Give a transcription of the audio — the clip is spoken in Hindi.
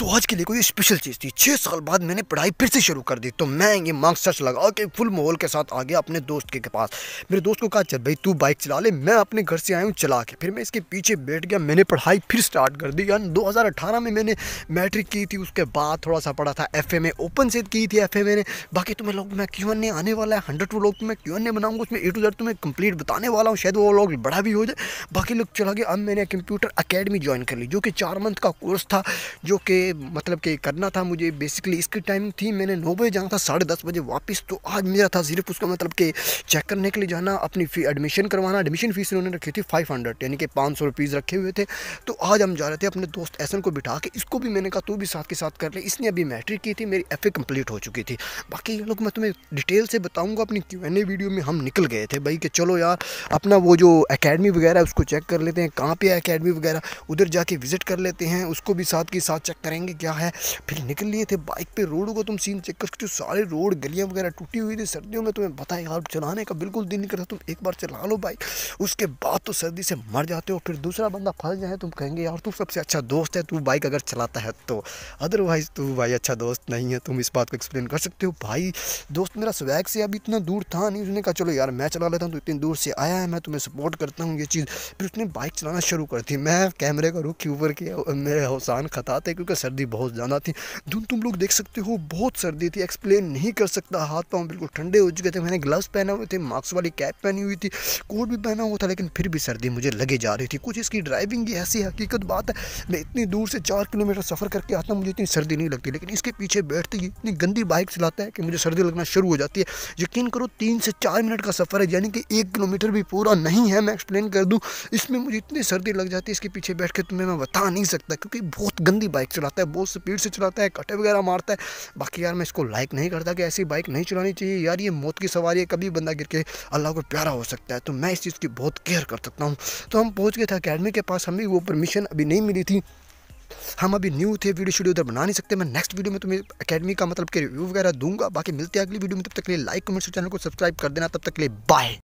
तो आज के लिए कोई स्पेशल चीज़ थी छः साल बाद मैंने पढ़ाई फिर से शुरू कर दी तो मैं ये मार्क्सर्स लगा के फुल माहौल के साथ आ गया अपने दोस्त के पास मेरे दोस्त को कहा चल भाई तू बाइक चला ले मैं अपने घर से आया हूँ चला के फिर मैं इसके पीछे बैठ गया मैंने पढ़ाई फिर स्टार्ट कर दी यानी दो में मैंने मैट्रिक की थी उसके बाद थोड़ा सा पढ़ा था एफ एम ओपन से की थी एफ एम ने बाकी तुम्हें तो लोग मैं क्यों नहीं आने वाला है हंड्रेड टू लोग तो मैं क्यों नहीं बनाऊंगा उसमें ए टू जेड तुम्हें कंप्लीट बताने वाला हूँ शायद वो लोग बड़ा भी हो जाए बाकी लोग चला गया अब मैंने कंप्यूटर अकेडमी ज्वाइन कर ली जो कि चार मंथ का कोर्स था जो कि मतलब कि करना था मुझे बेसिकली इसकी टाइमिंग थी मैंने नौ बजे जाना था साढ़े दस बजे वापस तो आज मेरा था सिर्फ उसका मतलब कि चेक करने के लिए जाना अपनी फी एडमिशन करवाना एडमिशन फ़ीस उन्होंने रखी थी फाइव हंड्रेड यानी कि पाँच सौ रुपीज़ रखे हुए थे तो आज हम जा रहे थे अपने दोस्त एसन को बिठा के इसको भी मैंने कहा तू भी साथ के साथ कर ले इसने अभी मैट्रिक की थी मेरी एफ कंप्लीट हो चुकी थी बाकी ये लोग मैं तुम्हें डिटेल से बताऊँगा अपनी क्यू एन ए वीडियो में हम निकल गए थे भाई कि चलो यार अपना वो जो अकेडमी वगैरह उसको चेक कर लेते हैं कहाँ पर है अकेडमी वगैरह उधर जाके विज़िट कर लेते हैं उसको भी साथ के साथ चेक करें बताएंगे क्या है फिर निकल लिए थे बाइक पे रोड को तुम सीन चेक कर सकते हो सारे रोड गलियाँ वगैरह टूटी हुई थी सर्दियों में तुम्हें बताएं यार चलाने का बिल्कुल दिल नहीं करता तुम एक बार चला लो बाइक उसके बाद तो सर्दी से मर जाते हो फिर दूसरा बंदा फंस जाए तुम कहेंगे यार तू सबसे अच्छा दोस्त है तू बाइक अगर चलाता है तो अदरवाइज़ तू भाई अच्छा दोस्त नहीं है तुम इस बात को एक्सप्लेन कर सकते हो भाई दोस्त मेरा स्वैग से अभी इतना दूर था नहीं उसने कहा चलो यार मैं चला लेता हूँ तो इतनी दूर से आया है मैं तुम्हें सपोर्ट करता हूँ ये चीज़ फिर उसने बाइक चलाना शुरू कर दी मैं कैमरे का रुख ऊपर किया मेरे हौसान खता थे क्योंकि सर्दी बहुत ज़्यादा थी धुन तुम लोग देख सकते हो बहुत सर्दी थी एक्सप्लेन नहीं कर सकता हाथ पाँव बिल्कुल ठंडे हो चुके थे मैंने ग्लव्स पहने हुए थे मास्क वाली कैप पहनी हुई थी कोट भी पहना हुआ था लेकिन फिर भी सर्दी मुझे लगे जा रही थी कुछ इसकी ड्राइविंग की ऐसी हकीकत बात है मैं इतनी दूर से चार किलोमीटर सफ़र करके आता मुझे इतनी सर्दी नहीं लगती लेकिन इसके पीछे बैठते ही इतनी गंदी बाइक चलाता है कि मुझे सर्दी लगना शुरू हो जाती है यकीन करो तीन से चार मिनट का सफ़र है यानी कि एक किलोमीटर भी पूरा नहीं है मैं एक्सप्लेन कर दूँ इसमें मुझे इतनी सर्दी लग जाती है इसके पीछे बैठ के तुम्हें मैं बता नहीं सकता क्योंकि बहुत गंदी बाइक चला चलाता है बहुत स्पीड से चलाता है कटे वगैरह मारता है बाकी यार मैं इसको लाइक नहीं करता कि ऐसी बाइक नहीं चलानी चाहिए यार ये मौत की सवारी है कभी बंदा गिर के अल्लाह को प्यारा हो सकता है तो मैं इस चीज़ की बहुत केयर कर सकता हूँ तो हम पहुँच गए थे अकेडमी के पास हमें वो परमिशन अभी नहीं मिली थी हम अभी न्यू थे वीडियो शीडियो उधर बना नहीं सकते मैं नेक्स्ट वीडियो में तुम्हें अकेडमी का मतलब कि रिव्यू वगैरह दूंगा बाकी मिलते हैं अगली वीडियो में तब तक के लिए लाइक कमेंट चैनल को सब्सक्राइब कर देना तब तक के लिए बाय